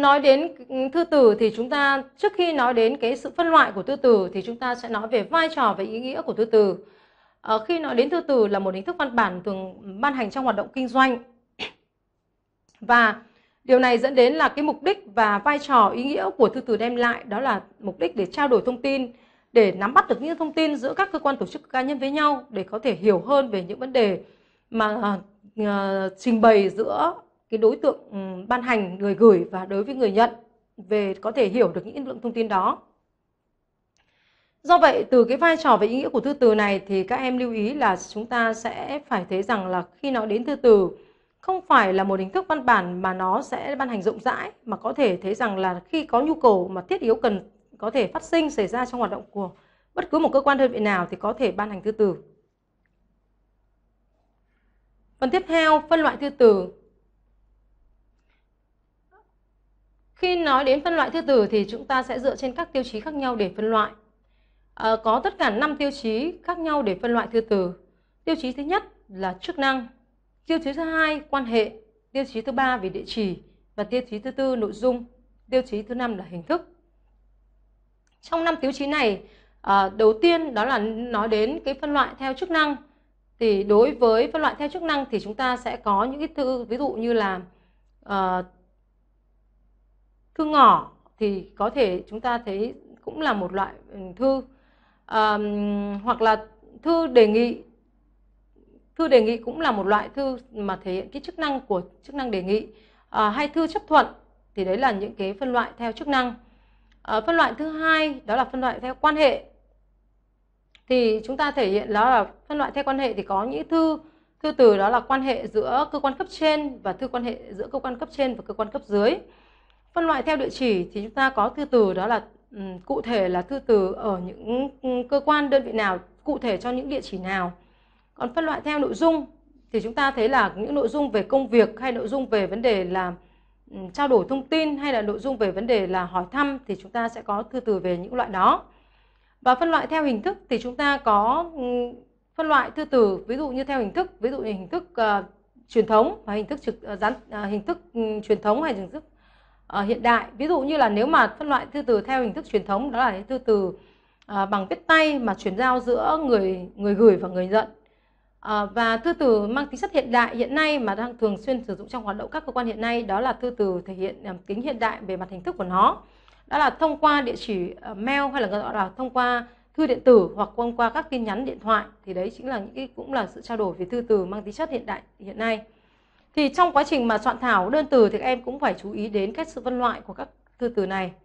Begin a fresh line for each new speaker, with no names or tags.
nói đến thư từ thì chúng ta trước khi nói đến cái sự phân loại của thư từ thì chúng ta sẽ nói về vai trò và ý nghĩa của thư từ à, khi nói đến thư từ là một hình thức văn bản thường ban hành trong hoạt động kinh doanh và điều này dẫn đến là cái mục đích và vai trò ý nghĩa của thư từ đem lại đó là mục đích để trao đổi thông tin để nắm bắt được những thông tin giữa các cơ quan tổ chức cá nhân với nhau để có thể hiểu hơn về những vấn đề mà uh, trình bày giữa cái đối tượng ừ, ban hành người gửi và đối với người nhận về có thể hiểu được những lượng thông tin đó. Do vậy, từ cái vai trò và ý nghĩa của thư từ này thì các em lưu ý là chúng ta sẽ phải thấy rằng là khi nói đến thư từ không phải là một hình thức văn bản mà nó sẽ ban hành rộng rãi mà có thể thấy rằng là khi có nhu cầu mà thiết yếu cần có thể phát sinh xảy ra trong hoạt động của bất cứ một cơ quan đơn vị nào thì có thể ban hành thư từ. Phần tiếp theo, phân loại thư từ Khi nói đến phân loại thư từ thì chúng ta sẽ dựa trên các tiêu chí khác nhau để phân loại. À, có tất cả 5 tiêu chí khác nhau để phân loại thư từ. Tiêu chí thứ nhất là chức năng, tiêu chí thứ hai quan hệ, tiêu chí thứ ba về địa chỉ và tiêu chí thứ tư nội dung, tiêu chí thứ năm là hình thức. Trong năm tiêu chí này, à, đầu tiên đó là nói đến cái phân loại theo chức năng. Thì đối với phân loại theo chức năng thì chúng ta sẽ có những cái thư ví dụ như là uh, thư ngỏ thì có thể chúng ta thấy cũng là một loại ừ, thư à, hoặc là thư đề nghị thư đề nghị cũng là một loại thư mà thể hiện cái chức năng của chức năng đề nghị à, hay thư chấp thuận thì đấy là những cái phân loại theo chức năng à, phân loại thứ hai đó là phân loại theo quan hệ thì chúng ta thể hiện đó là phân loại theo quan hệ thì có những thư thư từ đó là quan hệ giữa cơ quan cấp trên và thư quan hệ giữa cơ quan cấp trên và cơ quan cấp dưới phân loại theo địa chỉ thì chúng ta có thư từ đó là cụ thể là thư từ ở những cơ quan đơn vị nào cụ thể cho những địa chỉ nào còn phân loại theo nội dung thì chúng ta thấy là những nội dung về công việc hay nội dung về vấn đề là trao đổi thông tin hay là nội dung về vấn đề là hỏi thăm thì chúng ta sẽ có thư từ về những loại đó và phân loại theo hình thức thì chúng ta có phân loại thư từ ví dụ như theo hình thức ví dụ như hình thức uh, truyền thống và hình thức trực uh, gián uh, hình thức um, truyền thống hay hình thức uh, hiện đại ví dụ như là nếu mà phân loại thư từ theo hình thức truyền thống đó là thư từ uh, bằng viết tay mà chuyển giao giữa người người gửi và người nhận uh, và thư từ mang tính chất hiện đại hiện nay mà đang thường xuyên sử dụng trong hoạt động các cơ quan hiện nay đó là thư từ thể hiện uh, tính hiện đại về mặt hình thức của nó đó là thông qua địa chỉ uh, mail hay là gọi là thông qua thư điện tử hoặc thông qua các tin nhắn điện thoại thì đấy chính là những cái cũng là sự trao đổi về thư từ mang tính chất hiện đại hiện nay thì trong quá trình mà soạn thảo đơn từ thì các em cũng phải chú ý đến cách sự phân loại của các từ từ này